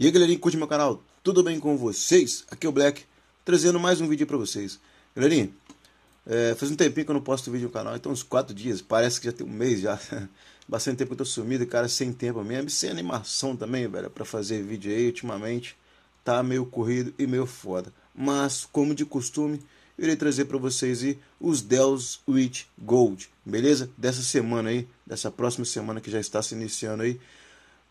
E aí galerinha que curte meu canal, tudo bem com vocês? Aqui é o Black, trazendo mais um vídeo pra vocês Galerinha, é, faz um tempinho que eu não posto vídeo no canal, então uns 4 dias, parece que já tem um mês já Bastante tempo que eu tô sumido, cara, sem tempo mesmo, sem animação também, velho, pra fazer vídeo aí ultimamente Tá meio corrido e meio foda, mas como de costume, eu irei trazer pra vocês aí os Dells Witch Gold, beleza? Dessa semana aí, dessa próxima semana que já está se iniciando aí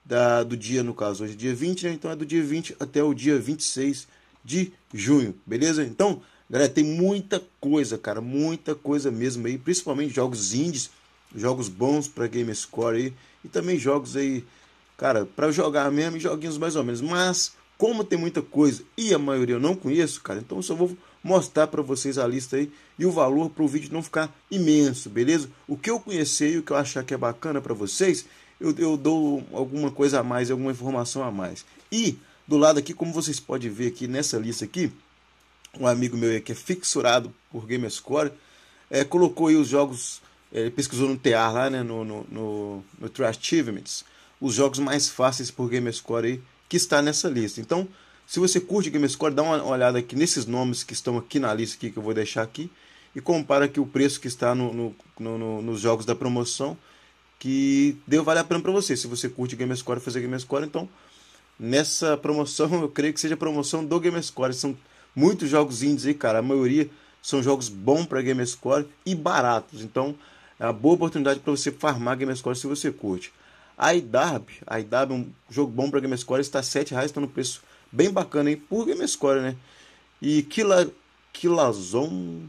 da, do dia, no caso, hoje é dia 20, né? Então é do dia 20 até o dia 26 de junho, beleza? Então, galera, tem muita coisa, cara, muita coisa mesmo aí, principalmente jogos indies, jogos bons para GameScore aí, e também jogos aí, cara, para jogar mesmo e joguinhos mais ou menos, mas como tem muita coisa e a maioria eu não conheço, cara, então eu só vou mostrar para vocês a lista aí e o valor para o vídeo não ficar imenso, beleza? O que eu conhecer e o que eu achar que é bacana para vocês, eu, eu dou alguma coisa a mais, alguma informação a mais. E do lado aqui, como vocês podem ver aqui nessa lista aqui, um amigo meu que é fixurado por Gamerscore, é, colocou aí os jogos, eh, ele é, pesquisou no TA lá, né, no, no, no, no Trash Achievements, os jogos mais fáceis por Gamerscore aí, que está nessa lista. Então, se você curte Gamerscore, dá uma olhada aqui nesses nomes que estão aqui na lista aqui, que eu vou deixar aqui, e compara aqui o preço que está no, no, no, nos jogos da promoção que deu vale a pena para você. Se você curte GameScore, fazer GameScore, então nessa promoção, eu creio que seja a promoção do GameScore. São muitos jogos indies aí, cara. A maioria são jogos bons para GameScore e baratos. Então, é uma boa oportunidade para você farmar GameScore se você curte. A IDARB, a IDARB é um jogo bom para GameScore, está R$ 7,00, está no preço bem bacana aí por GameScore, né? E Kila, Kilazon,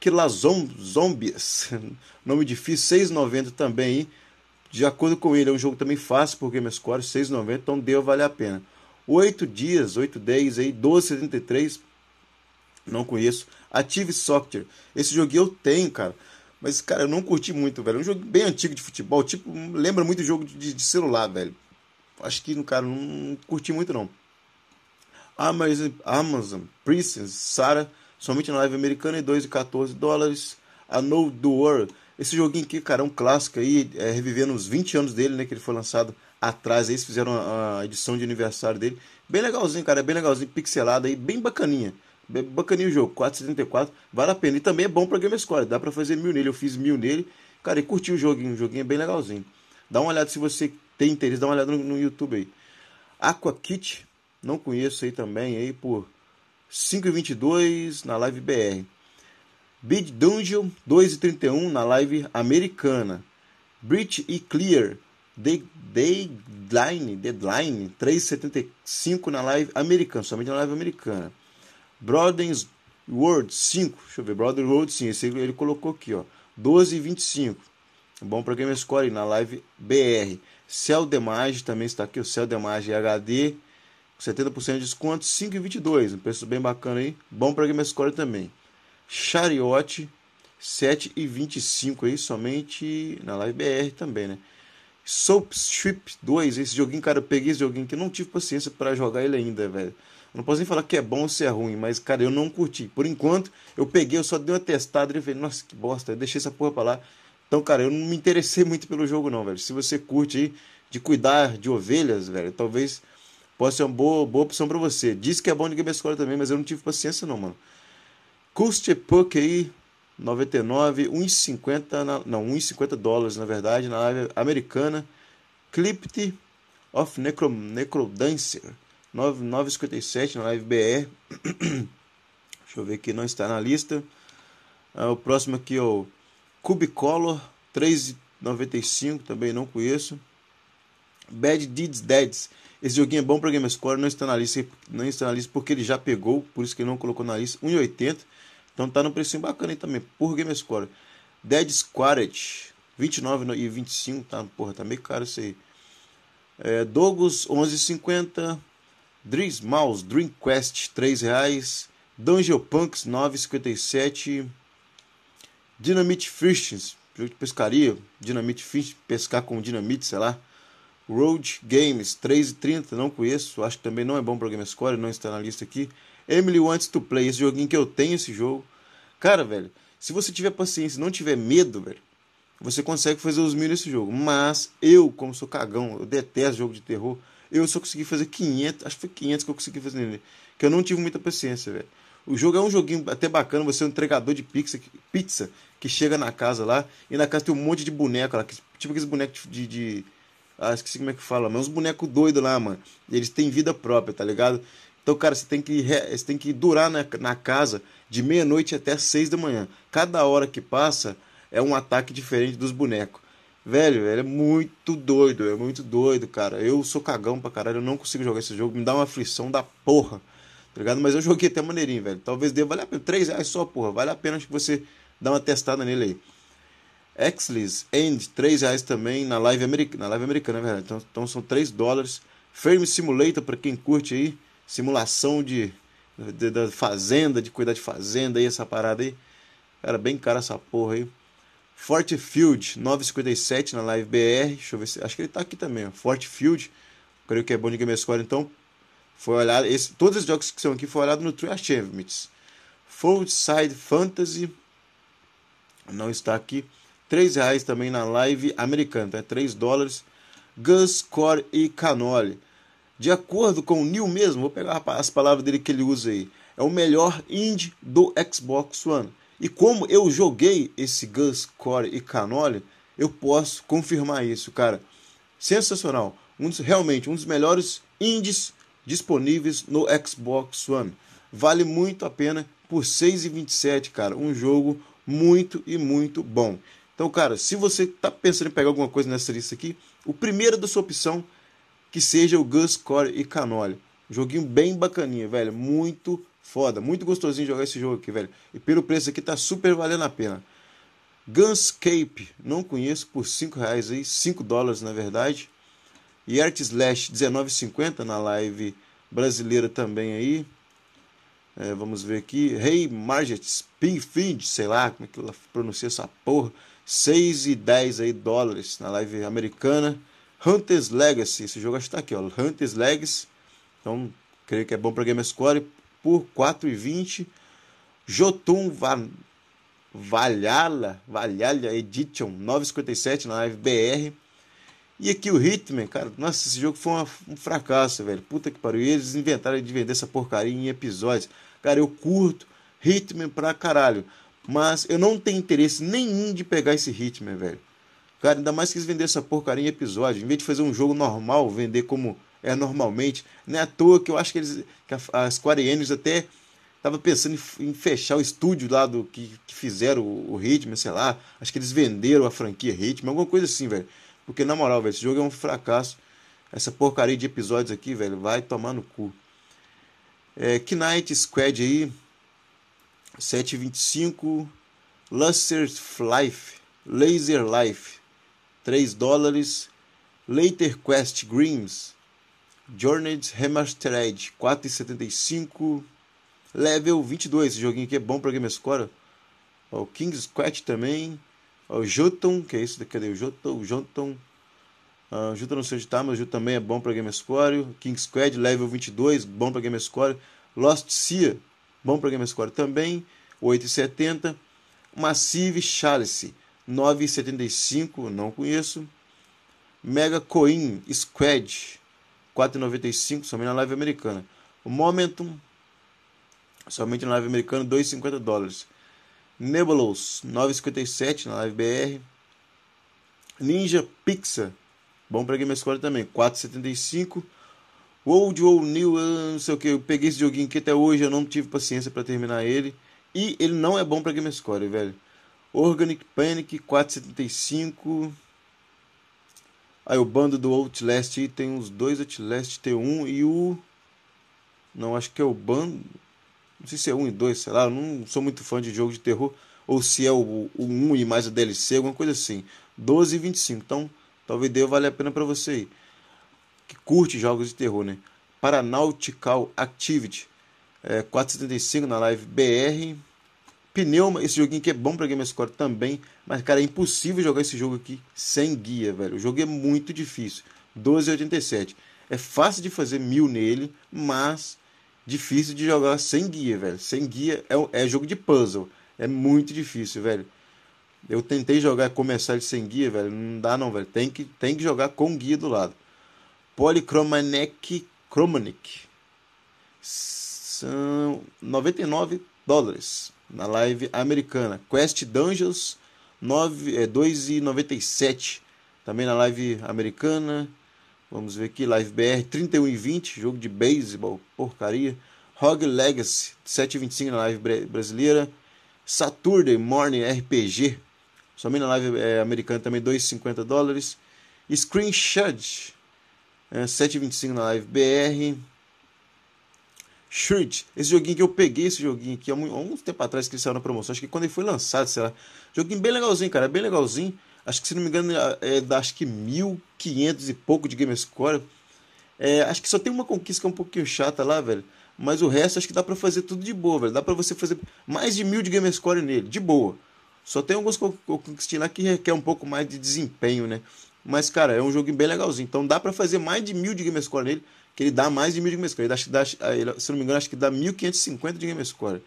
que La Zombies, nome difícil, 6,90 também. Hein? De acordo com ele, é um jogo também fácil por GameScore, 6,90, então deu valer a pena. 8 dias, 8, 10, aí, 12,73, não conheço. Ative Soccer, esse jogo eu tenho, cara. Mas, cara, eu não curti muito, velho. É um jogo bem antigo de futebol, tipo, lembra muito jogo de, de celular, velho. Acho que, cara, não curti muito, não. Amazon, Amazon Princess, Sarah, somente na live americana e 2,14 dólares. A No Door, World, esse joguinho aqui, cara, é um clássico aí, é, revivendo os 20 anos dele, né, que ele foi lançado atrás, eles fizeram a, a edição de aniversário dele. Bem legalzinho, cara, é bem legalzinho, pixelado aí, bem bacaninha. Bem bacaninho o jogo, 4,74, vale a pena. E também é bom pra GameScore, dá pra fazer mil nele, eu fiz mil nele. Cara, e curti o joguinho, o joguinho é bem legalzinho. Dá uma olhada se você tem interesse, dá uma olhada no, no YouTube aí. Aqua Kit, não conheço aí também, aí por 5h22 na live BR. Bid Dungeon 2h31 na live americana. Breach e Clear Day, Deadline, Deadline 3,75 na live americana, somente na live americana. Brothers World 5, deixa eu ver, Brother World 5, esse ele colocou aqui, ó, 12,25. É bom para quem me escolhe na live BR. Cell Demage também está aqui, o Cell Demage HD 70% de desconto, 5,22. Um preço bem bacana aí. Bom para GameScore também. Chariote, 7,25 aí somente na Live BR também, né? Soap Strip 2, esse joguinho, cara, eu peguei esse joguinho que eu não tive paciência para jogar ele ainda, velho. Não posso nem falar que é bom ou se é ruim, mas, cara, eu não curti. Por enquanto, eu peguei, eu só dei uma testada e falei, nossa, que bosta, eu deixei essa porra pra lá. Então, cara, eu não me interessei muito pelo jogo, não, velho. Se você curte aí de cuidar de ovelhas, velho, talvez Pode ser uma boa, boa opção para você. Diz que é bom de game escola também, mas eu não tive paciência não, mano. Custe Puck aí, 99, 1,50, na, não, 1,50 dólares, na verdade, na live americana. Clipped of Necro, Necrodancer, 9,57 na live BR. Deixa eu ver aqui, não está na lista. Ah, o próximo aqui é o Cubicolor, 3,95, também não conheço. Bad Deeds Deads. Esse joguinho é bom para GameScore, não está na lista, não está na lista porque ele já pegou, por isso que ele não colocou na lista, 1,80. Então tá num precinho bacana aí também, por GameScore. Dead Squaret, 29 e 25, tá, porra, tá meio caro isso aí. É, Dogos, 11,50. Dreams Mouse, Dream Quest, 3 reais. Dungeon Punks, 9,57. Dynamite Fishings, jogo de pescaria. Dynamite Fish, pescar com dinamite, sei lá. Road Games, 3,30, não conheço, acho que também não é bom para GameScore, não está na lista aqui. Emily Wants to Play, esse joguinho que eu tenho, esse jogo. Cara, velho, se você tiver paciência não tiver medo, velho, você consegue fazer os mil nesse jogo. Mas eu, como sou cagão, eu detesto jogo de terror, eu só consegui fazer 500, acho que foi 500 que eu consegui fazer nele, que eu não tive muita paciência, velho. O jogo é um joguinho até bacana, você é um entregador de pizza, pizza que chega na casa lá, e na casa tem um monte de boneco lá, tipo aqueles bonecos de, de ah, esqueci como é que fala, mas uns bonecos doidos lá, mano. Eles têm vida própria, tá ligado? Então, cara, você tem que, você tem que durar na, na casa de meia-noite até seis da manhã. Cada hora que passa é um ataque diferente dos bonecos. Velho, ele é muito doido, é muito doido, cara. Eu sou cagão pra caralho, eu não consigo jogar esse jogo, me dá uma aflição da porra, tá ligado? Mas eu joguei até maneirinho, velho. Talvez dê, vale a pena, 3 reais só, porra, vale a pena acho que você dá uma testada nele aí. Exlis End, 3 reais também na live, america, na live americana, é verdade. Então, então são 3 dólares. Frame Simulator, para quem curte aí, simulação de, de, da fazenda, de cuidar de fazenda aí, essa parada aí. Cara, bem cara essa porra aí. Fort Field, 9,57 na live BR. Deixa eu ver se. Acho que ele tá aqui também, ó. Fort Field, creio que é bom de GameScore, então. Foi olhado. Esse, todos os jogos que são aqui foram olhados no True Achievements. Side Fantasy. Não está aqui. 3 reais também na live americana, tá? é 3 dólares. Gus, Core e Canole De acordo com o Neil mesmo, vou pegar as palavras dele que ele usa aí. É o melhor indie do Xbox One. E como eu joguei esse Gus, Core e Canole eu posso confirmar isso, cara. Sensacional. Um dos, realmente, um dos melhores indies disponíveis no Xbox One. Vale muito a pena por 6,27, cara. Um jogo muito e muito bom. Então, cara, se você tá pensando em pegar alguma coisa nessa lista aqui, o primeiro da sua opção que seja o Gus Core e Canole, Um joguinho bem bacaninha, velho. Muito foda. Muito gostosinho jogar esse jogo aqui, velho. E pelo preço aqui tá super valendo a pena. Gunscape, não conheço, por 5 reais aí, 5 dólares na verdade. E Art Slash 19,50 na live brasileira também aí. É, vamos ver aqui. Hey Marget Spinfind, sei lá como é que ela pronuncia essa porra. 6,10 aí dólares na live americana. Hunter's Legacy, esse jogo está aqui, ó, Hunter's Legacy. Então, creio que é bom para GameScore por 4,20. Jotun Van Valhalla, Valhalla Edition 9,57 na live BR. E aqui o Hitman, cara, nossa, esse jogo foi uma, um fracasso, velho. Puta que pariu. E eles inventaram de vender essa porcaria em episódios. Cara, eu curto Hitman pra caralho. Mas eu não tenho interesse nenhum de pegar esse ritmo, velho. Cara, ainda mais quis vender essa porcaria em episódio. Em vez de fazer um jogo normal, vender como é normalmente. Não é à toa que eu acho que eles. Que a, Square Enix até tava pensando em, fechar o estúdio lá do que, que fizeram o, o sei lá. Acho que eles venderam a franquia ritmo, alguma coisa assim, velho. Porque na moral, velho, esse jogo é um fracasso. Essa porcaria de episódios aqui, velho, vai tomar no cu. É, Knight Squad aí, 7,25. Luster Life, Laser Life, 3 dólares. Later Quest Dreams, Journeys Remastered, 4,75. Level 22, esse joguinho aqui é bom para game Ó, o King's Quest também. o Jotun, que é isso? Cadê o Jotun? O Jotun. Uh, não sei onde tá, mas Juta também é bom para game Gamescore. King's Quest, level 22, bom para game Gamescore. Lost Sea, bom para game Gamescore também. 8,70. Massive Chalice, 9,75, não conheço. Mega Coin Squad, 4,95, somente na live americana. Momentum, somente na live americana, 2,50 dólares. Nebulos, 9,57 na live BR. Ninja Pixar, bom para GameScore também, 4,75. Old old New, não sei o que, eu peguei esse joguinho que até hoje eu não tive paciência para terminar ele. E ele não é bom pra GameScore, velho. Organic Panic 475. Aí o bando do Outlast tem os dois Outlast T1 e o. Não, acho que é o bando. Não sei se é 1 um e 2, sei lá. Eu não sou muito fã de jogo de terror. Ou se é o, o 1 um e mais a DLC, alguma coisa assim. 12 e 25. Então, talvez dê vale a pena para você aí. Que curte jogos de terror, né? Paranautical Activity é, 4,75 na live BR. Pneuma, esse joguinho que é bom para GameScore também, mas cara, é impossível jogar esse jogo aqui sem guia, velho. O jogo é muito difícil. 12,87. É fácil de fazer mil nele, mas difícil de jogar sem guia, velho. Sem guia é, é jogo de puzzle. É muito difícil, velho. Eu tentei jogar, começar ele sem guia, velho. Não dá não, velho. Tem que, tem que jogar com guia do lado. Polychromanec chromanic são 99 dólares na live americana. Quest Dungeons 9, é, 2,97 também na live americana. Vamos ver aqui, Live BR 31,20, jogo de beisebol, porcaria. Rogue Legacy 7,25 na live brasileira. Saturday Morning RPG, somente na live é, americana também 2,50 dólares. Screenshot é, 7,25 na live BR. Shirt, esse joguinho que eu peguei, esse joguinho aqui há muito tempo atrás que ele saiu na promoção, acho que quando ele foi lançado, sei lá. Joguinho bem legalzinho, cara, bem legalzinho. Acho que se não me engano é, é da acho que 1500 e pouco de GameScore. É, acho que só tem uma conquista que é um pouquinho chata lá, velho. Mas o resto acho que dá para fazer tudo de boa, velho. Dá para você fazer mais de mil de GameScore nele, de boa. Só tem alguns conquistinhos lá que requer um pouco mais de desempenho, né? Mas, cara, é um jogo bem legalzinho. Então dá para fazer mais de mil de GameScore nele que ele dá mais de mil de game score. Ele, acho dá, ah, se não me engano, acho que dá 1.550 de game score.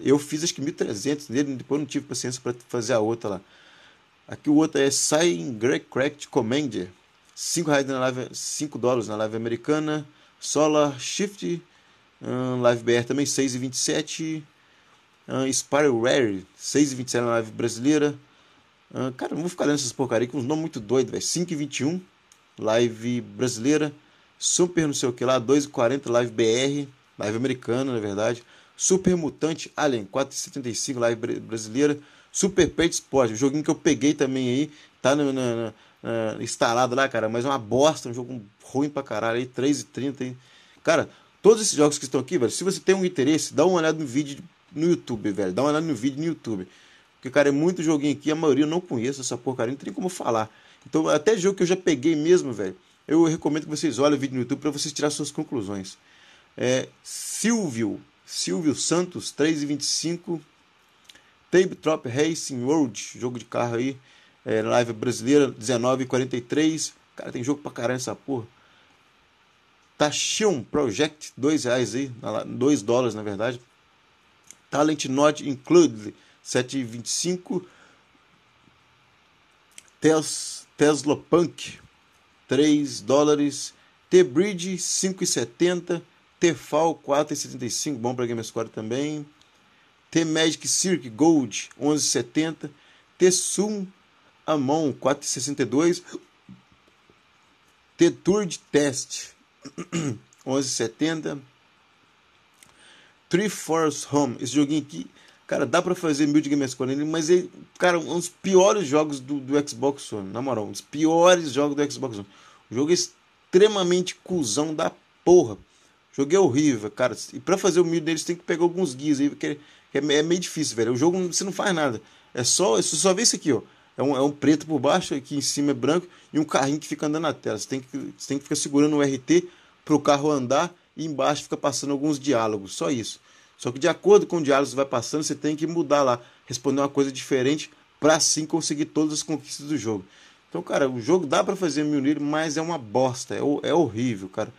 Eu fiz acho que 1.300 dele, depois não tive paciência para fazer a outra lá. Aqui o outro é Sign Grey Cracked Commander. 5 reais na live, 5 dólares na live americana. Solar Shift, um, Live BR também 6,27. Um, Spiral Rare, 6,27 na live brasileira. Um, cara, não vou ficar dando essas porcaria com é uns nomes muito doidos, velho. 5,21, live brasileira. Super não sei o que lá, 2,40 live BR, live americana, na verdade. Super Mutante Alien, 4,75 live brasileira. Super Pet Sport, um joguinho que eu peguei também aí, tá na, na, na, instalado lá, cara, mas é uma bosta, um jogo ruim pra caralho aí, 3,30 aí. Cara, todos esses jogos que estão aqui, velho, se você tem um interesse, dá uma olhada no vídeo no YouTube, velho, dá uma olhada no vídeo no YouTube. Porque, cara, é muito joguinho aqui, a maioria eu não conheço essa porcaria, não tem como falar. Então, até jogo que eu já peguei mesmo, velho, eu recomendo que vocês olhem o vídeo no YouTube para vocês tirar suas conclusões. É, Silvio, Silvio Santos, 3,25, Tabletop Racing World, jogo de carro aí, é, live brasileira, 19,43. Cara, tem jogo pra caralho essa porra. Tashion Project, 2 reais aí, 2 dólares na verdade. Talent Not Included, 7,25. Tesla Punk, 3 dólares. T-Bridge 5,70. Tefal 4,75, bom para GameScore também. T-Magic Cirque Gold 11,70. T-Sum Amon 4,62. T-Turd Test 11,70. Three Forest Home, esse joguinho aqui Cara, dá para fazer mil de com nele, mas ele, é, cara, um dos piores jogos do, do Xbox One, na moral, um dos piores jogos do Xbox One. O jogo é extremamente cuzão da porra. O jogo é horrível, cara. E para fazer o mil deles tem que pegar alguns guias aí, porque é, é, meio difícil, velho. O jogo você não faz nada. É só, você é só vê isso aqui, ó. É um, é um preto por baixo, aqui em cima é branco, e um carrinho que fica andando na tela. Você tem que, você tem que ficar segurando o RT pro carro andar e embaixo fica passando alguns diálogos. Só isso. Só que de acordo com o diálogo que você vai passando, você tem que mudar lá, responder uma coisa diferente para assim conseguir todas as conquistas do jogo. Então, cara, o jogo dá para fazer Mjolnir, mas é uma bosta, é, é horrível, cara.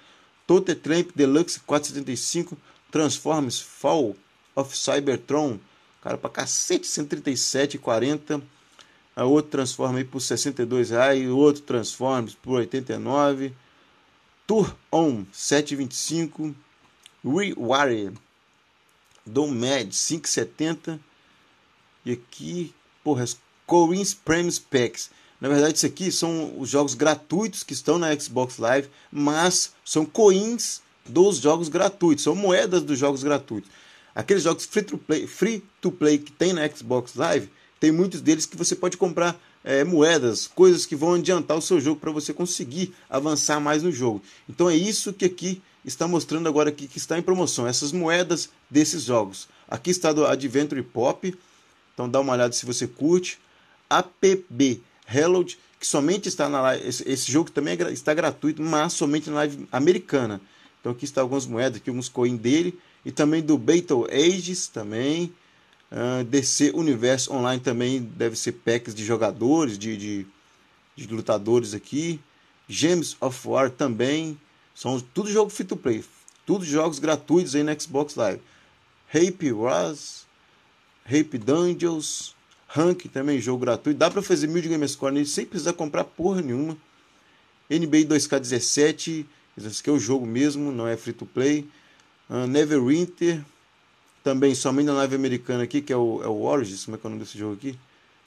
tote tramp Deluxe 475, Transformers Fall of Cybertron, cara, para cacete, 137,40. A outro transforma aí por 62 reais, outro Transformers por 89. Tour On 725, Rewire Dom médio 5,70. E aqui, porra, Corinthians Prime Specs. Na verdade, isso aqui são os jogos gratuitos que estão na Xbox Live, mas são coins dos jogos gratuitos, são moedas dos jogos gratuitos. Aqueles jogos free to play, free to play que tem na Xbox Live, tem muitos deles que você pode comprar é, moedas, coisas que vão adiantar o seu jogo para você conseguir avançar mais no jogo. Então é isso que aqui está mostrando agora aqui que está em promoção, essas moedas desses jogos. Aqui está do Adventure Pop, então dá uma olhada se você curte. APB Reload, que somente está na live, esse, esse jogo também é, está gratuito, mas somente na live americana. Então aqui está algumas moedas, aqui alguns coins dele e também do Battle Ages também. Uh, ah, DC Universo Online também deve ser packs de jogadores, de, de, de lutadores aqui. Gems of War também. São tudo jogo free to play. Tudo jogos gratuitos aí no Xbox Live. Rape Raz, Rape Dungeons, Rank também jogo gratuito. Dá para fazer mil de game nele sem precisar comprar porra nenhuma. NBA 2K17, esse aqui é o jogo mesmo, não é free to play. Uh, Neverwinter, também somente na live americana aqui, que é o, é o Origins, como é que é o nome desse jogo aqui?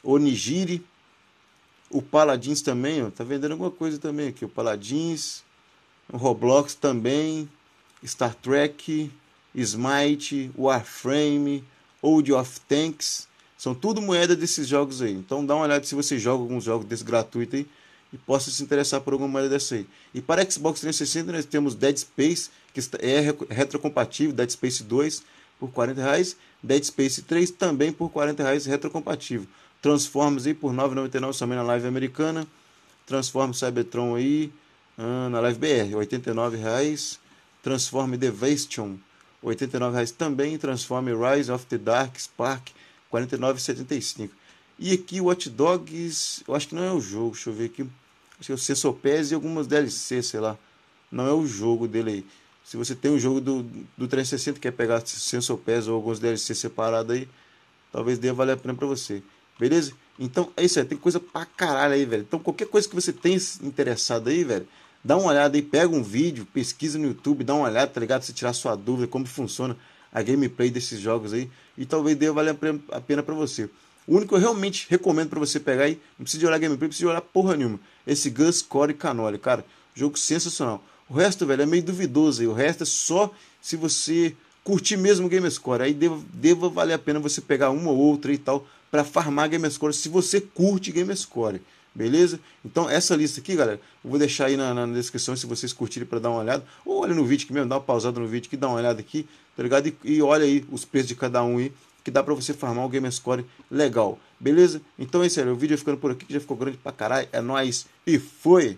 Onigiri. O Paladins também, ó, tá vendendo alguma coisa também aqui. O Paladins, Roblox também, Star Trek, Smite, Warframe, Old of Tanks. São tudo moeda desses jogos aí. Então dá uma olhada se você joga alguns jogos desse gratuito aí e possa se interessar por alguma moeda dessa aí. E para Xbox 360 nós temos Dead Space, que é retrocompatível, Dead Space 2 por 40 reais, Dead Space 3 também por 40 reais retrocompatível. Transformers aí por 9,99 também na live americana. Transformers Cybertron aí, na Live BR, R$ reais. Transforme The Vestion, R$ 89,00 também. Transforme Rise of the Dark Spark, R$ 49,75. E aqui o Hot Dogs, eu acho que não é o jogo, deixa eu ver aqui. Acho que é o Cessopés e algumas DLC, sei lá. Não é o jogo dele aí. Se você tem um jogo do, do 360 quer pegar Cessopés ou alguns DLC separados aí, talvez dê valer a pena pra você. Beleza? Então é isso aí, tem coisa pra caralho aí, velho. Então qualquer coisa que você tenha interessado aí, velho, dá uma olhada aí, pega um vídeo, pesquisa no YouTube, dá uma olhada, tá ligado? Se tirar sua dúvida, como funciona a gameplay desses jogos aí, e talvez dê valer a pena para você. O único que eu realmente recomendo para você pegar aí, não precisa de olhar gameplay, não precisa de olhar porra nenhuma. Esse Gus Core Canoli, cara, jogo sensacional. O resto, velho, é meio duvidoso aí. O resto é só se você curtir mesmo o GameScore. Aí deva, deva valer a pena você pegar uma ou outra e tal para farmar GameScore se você curte GameScore. Beleza? Então, essa lista aqui, galera, eu vou deixar aí na, na descrição se vocês curtirem para dar uma olhada. Ou olha no vídeo aqui mesmo, dá uma pausada no vídeo aqui, dá uma olhada aqui, tá ligado? E, e olha aí os preços de cada um aí, que dá para você farmar um Game Score legal. Beleza? Então é isso aí, o vídeo ficando por aqui, que já ficou grande pra caralho. É nóis e foi!